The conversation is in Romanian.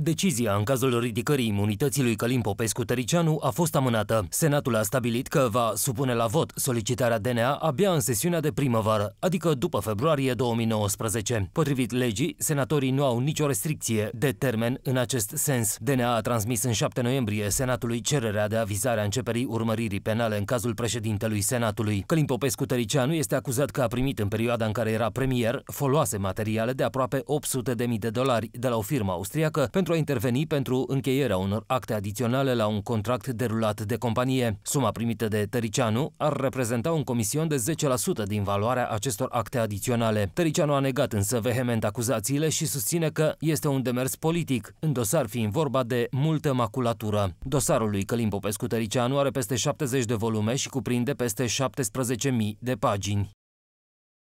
Decizia în cazul ridicării imunității lui Călim Popescu-Tăricianu a fost amânată. Senatul a stabilit că va supune la vot solicitarea DNA abia în sesiunea de primăvară, adică după februarie 2019. Potrivit legii, senatorii nu au nicio restricție de termen în acest sens. DNA a transmis în 7 noiembrie Senatului cererea de avizare a începerii urmăririi penale în cazul președintelui Senatului. Călim Popescu-Tăricianu este acuzat că a primit în perioada în care era premier foloase materiale de aproape 800.000 de dolari de la o firmă austriacă pentru pentru a interveni pentru încheierea unor acte adiționale la un contract derulat de companie. Suma primită de Tăricianu ar reprezenta un comision de 10% din valoarea acestor acte adiționale. Tăricianu a negat însă vehement acuzațiile și susține că este un demers politic, în dosar fiind vorba de multă maculatură. Dosarul lui Călim Popescu Tăricianu are peste 70 de volume și cuprinde peste 17.000 de pagini.